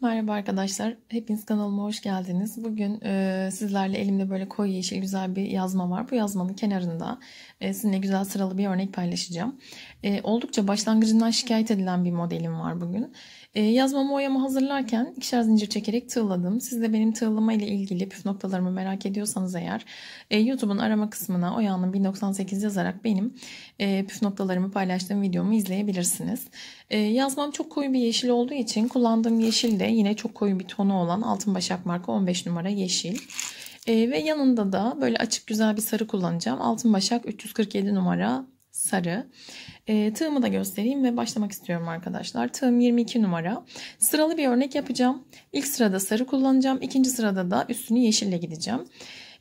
Merhaba arkadaşlar, hepiniz kanalıma hoş geldiniz. Bugün e, sizlerle elimde böyle koyu yeşil güzel bir yazma var. Bu yazmanın kenarında e, sizinle güzel sıralı bir örnek paylaşacağım. E, oldukça başlangıcından şikayet edilen bir modelim var bugün. E, ee, yazmamı oyama hazırlarken ikişer zincir çekerek tığladım. Siz de benim tığlama ile ilgili püf noktalarımı merak ediyorsanız eğer e, YouTube'un arama kısmına Oya'nın 1098 yazarak benim e, püf noktalarımı paylaştığım videomu izleyebilirsiniz. E, yazmam çok koyu bir yeşil olduğu için kullandığım yeşil de yine çok koyu bir tonu olan altın başak marka 15 numara yeşil. ve yanında da böyle açık güzel bir sarı kullanacağım. Altın başak 347 numara sarı. E, tığımı da göstereyim ve başlamak istiyorum arkadaşlar. Tığım 22 numara. Sıralı bir örnek yapacağım. İlk sırada sarı kullanacağım. İkinci sırada da üstünü yeşille gideceğim.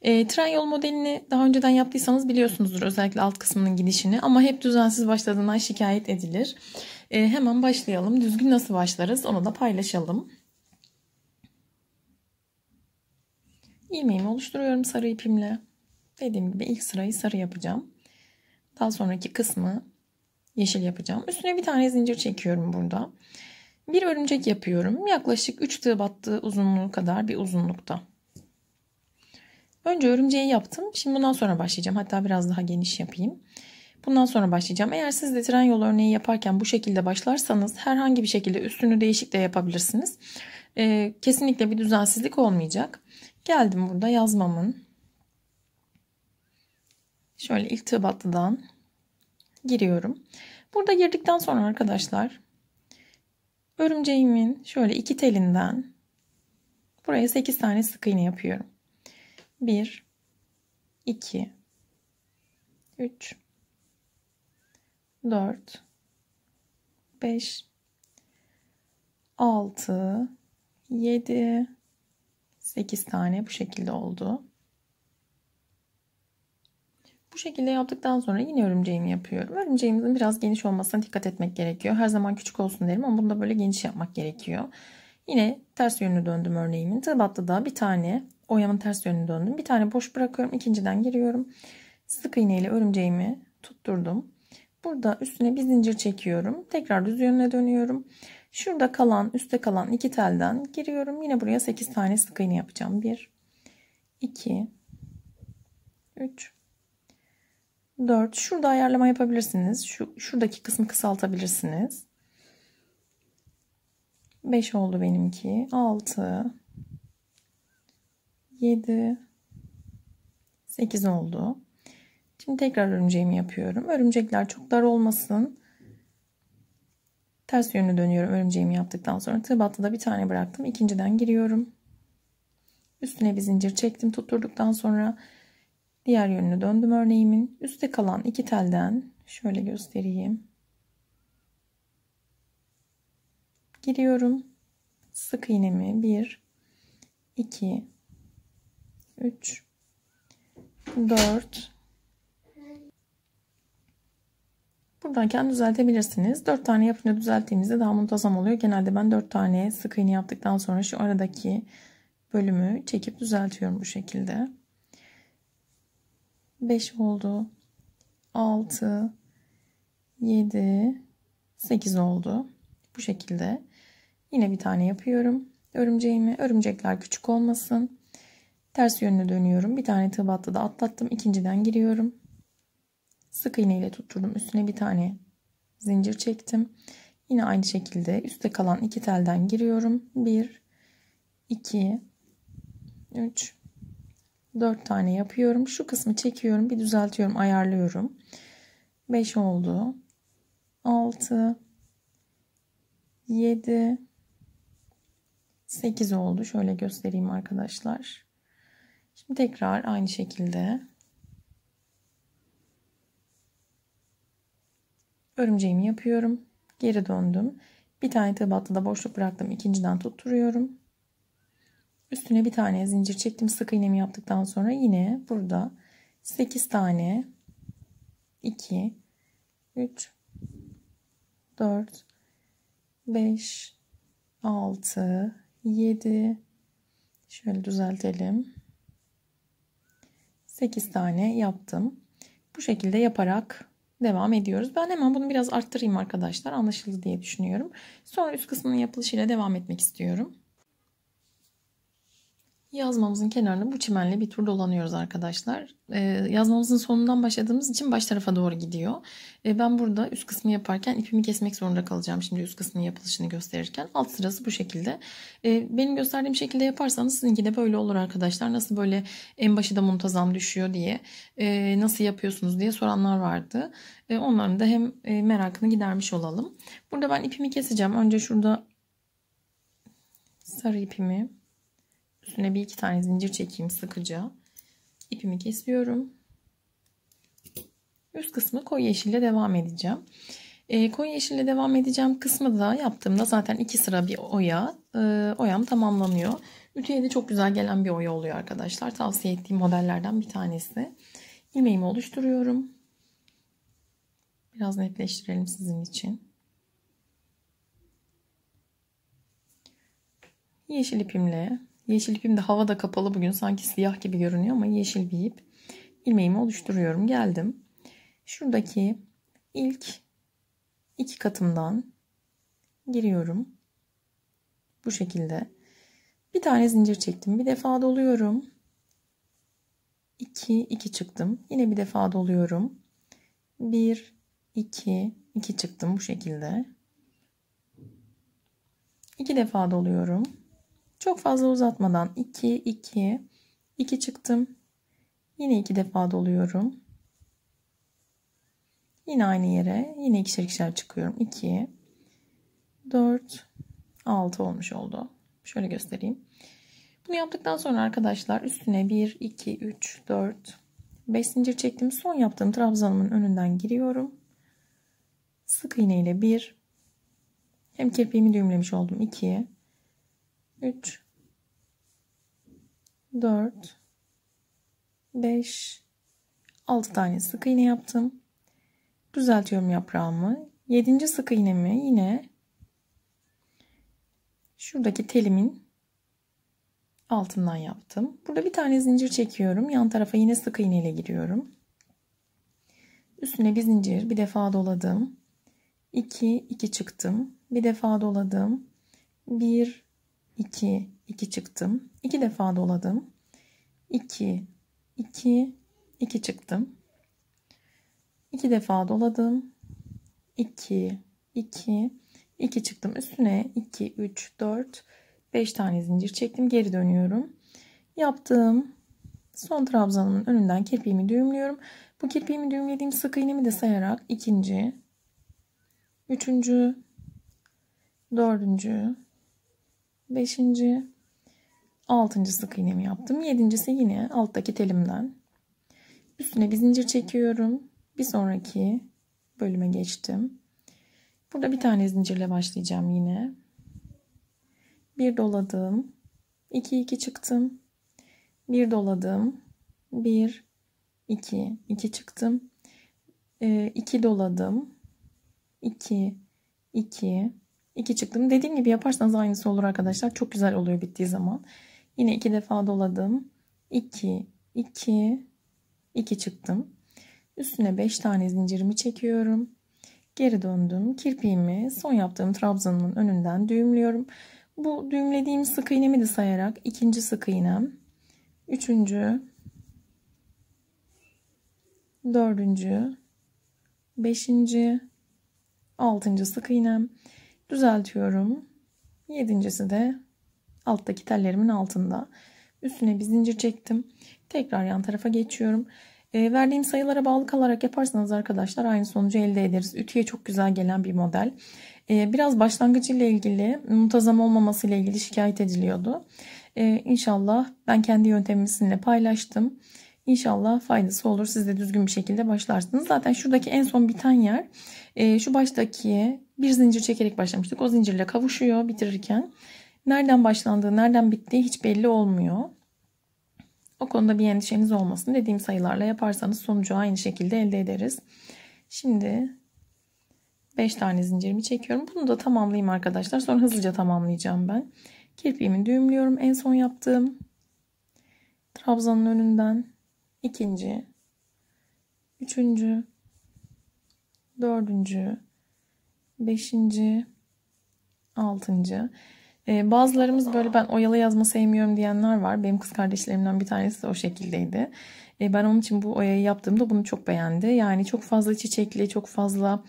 E, tren yol modelini daha önceden yaptıysanız biliyorsunuzdur özellikle alt kısmının gidişini ama hep düzensiz başladığından şikayet edilir. E, hemen başlayalım. Düzgün nasıl başlarız onu da paylaşalım. İlmeğimi oluşturuyorum sarı ipimle. Dediğim gibi ilk sırayı sarı yapacağım. Daha sonraki kısmı yeşil yapacağım. Üstüne bir tane zincir çekiyorum burada. Bir örümcek yapıyorum. Yaklaşık 3 tığ battığı uzunluğu kadar bir uzunlukta. Önce örümceği yaptım. Şimdi bundan sonra başlayacağım. Hatta biraz daha geniş yapayım. Bundan sonra başlayacağım. Eğer siz de tren yolu örneği yaparken bu şekilde başlarsanız herhangi bir şekilde üstünü değişik de yapabilirsiniz. Ee, kesinlikle bir düzensizlik olmayacak. Geldim burada yazmamın Şöyle ilk iltibatlıdan giriyorum. Burada girdikten sonra arkadaşlar örümceğimin şöyle iki telinden buraya 8 tane sık iğne yapıyorum. 1 2 3 4 5 6 7 8 tane bu şekilde oldu. Bu şekilde yaptıktan sonra yine örümceğimi yapıyorum. Örümceğimizin biraz geniş olmasına dikkat etmek gerekiyor. Her zaman küçük olsun derim ama bunu da böyle geniş yapmak gerekiyor. Yine ters yönünü döndüm örneğimin. Tığ da bir tane oyamın ters yönünü döndüm. Bir tane boş bırakıyorum. ikinciden giriyorum. Sık iğne ile örümceğimi tutturdum. Burada üstüne bir zincir çekiyorum. Tekrar düz yönüne dönüyorum. Şurada kalan üstte kalan iki telden giriyorum. Yine buraya 8 tane sık iğne yapacağım. 1 2 3 4. Şurada ayarlama yapabilirsiniz. Şu, şuradaki kısmı kısaltabilirsiniz. 5 oldu benimki. 6 7 8 oldu. Şimdi tekrar örümceğimi yapıyorum. Örümcekler çok dar olmasın. Ters yönü dönüyorum örümceğimi yaptıktan sonra. Tığ da bir tane bıraktım. İkinciden giriyorum. Üstüne bir zincir çektim tutturduktan sonra Diğer yönüne döndüm örneğimin. Üste kalan iki telden şöyle göstereyim. Giriyorum. Sık iğnemi 1 2 3 4 Buradan kendi düzeltebilirsiniz. 4 tane yapınca düzelttiğimizde daha muntazam oluyor. Genelde ben 4 tane sık iğne yaptıktan sonra şu aradaki bölümü çekip düzeltiyorum bu şekilde. 5 oldu. 6 7 8 oldu. Bu şekilde. Yine bir tane yapıyorum. Örümceğimi. Örümcekler küçük olmasın. Ters yönüne dönüyorum. Bir tane tığ battı da atlattım. İkinciden giriyorum. Sık iğne ile tutturdum. Üstüne bir tane zincir çektim. Yine aynı şekilde üstte kalan iki telden giriyorum. 1 2 3 4 tane yapıyorum. Şu kısmı çekiyorum. Bir düzeltiyorum. Ayarlıyorum. 5 oldu. 6 7 8 oldu. Şöyle göstereyim arkadaşlar. Şimdi tekrar aynı şekilde örümceğimi yapıyorum. Geri döndüm. Bir tane tabatta da boşluk bıraktım. İkinciden tutturuyorum. Üstüne bir tane zincir çektim. Sık iğnemi yaptıktan sonra yine burada 8 tane 2 3 4 5 6 7 şöyle düzeltelim. 8 tane yaptım. Bu şekilde yaparak devam ediyoruz. Ben hemen bunu biraz arttırayım arkadaşlar. Anlaşıldı diye düşünüyorum. Sonra üst kısmının yapılışıyla devam etmek istiyorum. Yazmamızın kenarını bu çimenle bir tur dolanıyoruz arkadaşlar. Ee, yazmamızın sonundan başladığımız için baş tarafa doğru gidiyor. Ee, ben burada üst kısmı yaparken ipimi kesmek zorunda kalacağım. Şimdi üst kısmın yapılışını gösterirken alt sırası bu şekilde. Ee, benim gösterdiğim şekilde yaparsanız sizinki de böyle olur arkadaşlar. Nasıl böyle en başı da muntazam düşüyor diye e, nasıl yapıyorsunuz diye soranlar vardı. E, onların da hem e, merakını gidermiş olalım. Burada ben ipimi keseceğim. Önce şurada sarı ipimi üstüne bir iki tane zincir çekeyim sıkıca. İpimi kesiyorum. Üst kısmı koyu yeşille devam edeceğim. E, koyu yeşille devam edeceğim kısmı da yaptığımda zaten iki sıra bir oya. E, oyam tamamlanıyor. Ütüye de çok güzel gelen bir oya oluyor arkadaşlar. Tavsiye ettiğim modellerden bir tanesi. İlmeğimi oluşturuyorum. Biraz netleştirelim sizin için. Yeşil ipimle Yeşil ipim de havada kapalı bugün. Sanki siyah gibi görünüyor ama yeşil bir ip. İlmeğimi oluşturuyorum. Geldim. Şuradaki ilk iki katımdan giriyorum. Bu şekilde. Bir tane zincir çektim. Bir defa doluyorum. 2 2 çıktım. Yine bir defa doluyorum. 1 2 2 çıktım bu şekilde. 2 defa doluyorum. Çok fazla uzatmadan 2, 2, 2 çıktım. Yine 2 defa doluyorum. Yine aynı yere yine ikişer ikişer çıkıyorum. 2, 4, 6 olmuş oldu. Şöyle göstereyim. Bunu yaptıktan sonra arkadaşlar üstüne 1, 2, 3, 4, 5 zincir çektim. Son yaptığım trabzanımın önünden giriyorum. Sık iğne ile 1. Hem kirpiğimi düğümlemiş oldum 2. 3 4 5 6 tane sık iğne yaptım. Düzeltiyorum yaprağımı. 7. sık iğnemi yine şuradaki telimin altından yaptım. Burada bir tane zincir çekiyorum. Yan tarafa yine sık iğne ile giriyorum. Üstüne bir zincir, bir defa doladım. 2 2 çıktım. Bir defa doladım. 1 2, 2 çıktım. 2 defa doladım. 2, 2, 2 çıktım. 2 defa doladım. 2, 2, 2 çıktım. Üstüne 2, 3, 4, 5 tane zincir çektim. Geri dönüyorum. Yaptığım son trabzanımın önünden kirpiğimi düğümlüyorum. Bu kirpiğimi düğümlediğim sık iğnemi de sayarak ikinci, üçüncü, dördüncü, Beşinci, altıncı sık iğnemi yaptım. Yedincisi yine alttaki telimden. Üstüne bir zincir çekiyorum. Bir sonraki bölüme geçtim. Burada bir tane zincirle başlayacağım yine. Bir doladım. 2 2 çıktım. Bir doladım. 1 2 2 çıktım. 2 ee, doladım. 2 2 2 çıktım. Dediğim gibi yaparsanız aynısı olur arkadaşlar. Çok güzel oluyor bittiği zaman. Yine iki defa doladım. 2, 2, 2 çıktım. Üstüne 5 tane zincirimi çekiyorum. Geri döndüm. Kirpiğimi son yaptığım trabzanın önünden düğümlüyorum. Bu düğümlediğim sık iğnemi de sayarak ikinci sık iğnem, üçüncü, dördüncü, beşinci, altıncı sık iğnem düzeltiyorum. Yedincisi de alttaki tellerimin altında. Üstüne bir zincir çektim. Tekrar yan tarafa geçiyorum. E, verdiğim sayılara bağlı kalarak yaparsanız arkadaşlar aynı sonucu elde ederiz. Ütüye çok güzel gelen bir model. E, biraz başlangıcı ile ilgili muntazam olmaması ile ilgili şikayet ediliyordu. E, inşallah ben kendi yöntemimi sizinle paylaştım. İnşallah faydası olur. Siz de düzgün bir şekilde başlarsınız. Zaten şuradaki en son biten yer e, şu baştaki bir zincir çekerek başlamıştık. O zincirle kavuşuyor bitirirken. Nereden başlandığı, nereden bittiği hiç belli olmuyor. O konuda bir endişeniz olmasın. Dediğim sayılarla yaparsanız sonucu aynı şekilde elde ederiz. Şimdi 5 tane zincirimi çekiyorum. Bunu da tamamlayayım arkadaşlar. Sonra hızlıca tamamlayacağım ben. Kirpiğimi düğümlüyorum. En son yaptığım trabzanın önünden ikinci, üçüncü, dördüncü, Beşinci, altıncı. Ee, bazılarımız böyle ben oyalı yazma sevmiyorum diyenler var. Benim kız kardeşlerimden bir tanesi de o şekildeydi. Ee, ben onun için bu oyayı yaptığımda bunu çok beğendi. Yani çok fazla çiçekli, çok fazla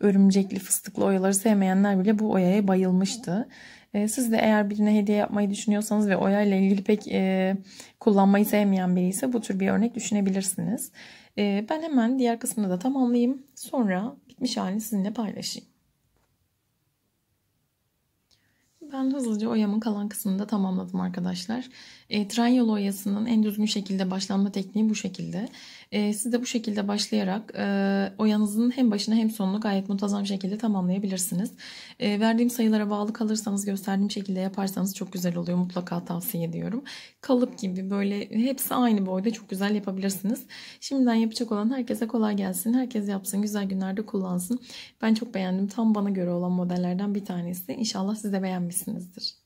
örümcekli, fıstıklı oyaları sevmeyenler bile bu oyaya bayılmıştı. Ee, siz de eğer birine hediye yapmayı düşünüyorsanız ve oyayla ilgili pek e, kullanmayı sevmeyen biri ise bu tür bir örnek düşünebilirsiniz. Ee, ben hemen diğer kısmını da tamamlayayım. Sonra bitmiş halini sizinle paylaşayım. Ben hızlıca oyamın kalan kısmını da tamamladım arkadaşlar. E, tren yolu oyasının en düzgün şekilde başlanma tekniği bu şekilde. Ee, siz de bu şekilde başlayarak e, oyanızın hem başını hem sonunu gayet muntazam şekilde tamamlayabilirsiniz. E, verdiğim sayılara bağlı kalırsanız gösterdiğim şekilde yaparsanız çok güzel oluyor. Mutlaka tavsiye ediyorum. Kalıp gibi böyle hepsi aynı boyda çok güzel yapabilirsiniz. Şimdiden yapacak olan herkese kolay gelsin. Herkes yapsın. Güzel günlerde kullansın. Ben çok beğendim. Tam bana göre olan modellerden bir tanesi. İnşallah siz de beğenmişsinizdir.